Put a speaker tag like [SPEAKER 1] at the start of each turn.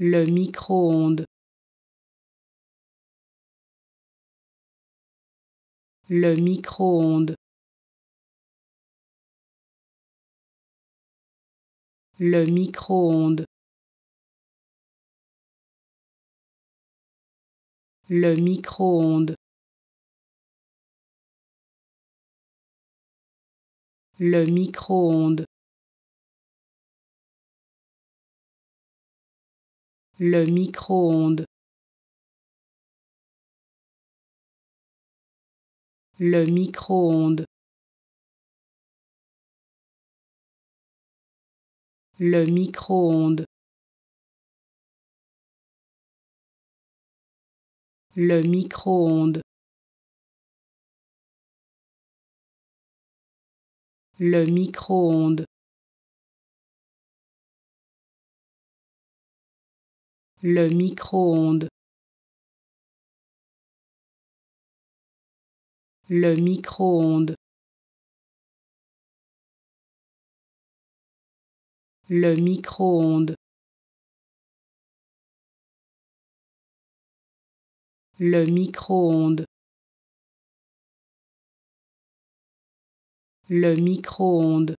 [SPEAKER 1] le micro-ondes, le micro-ondes, le micro-ondes, le micro-ondes, le micro-ondes. le micro-ondes, le micro-ondes, le micro-ondes, le micro-ondes, le micro-ondes. le micro-ondes, le micro-ondes, le micro-ondes, le micro-ondes, le micro-ondes.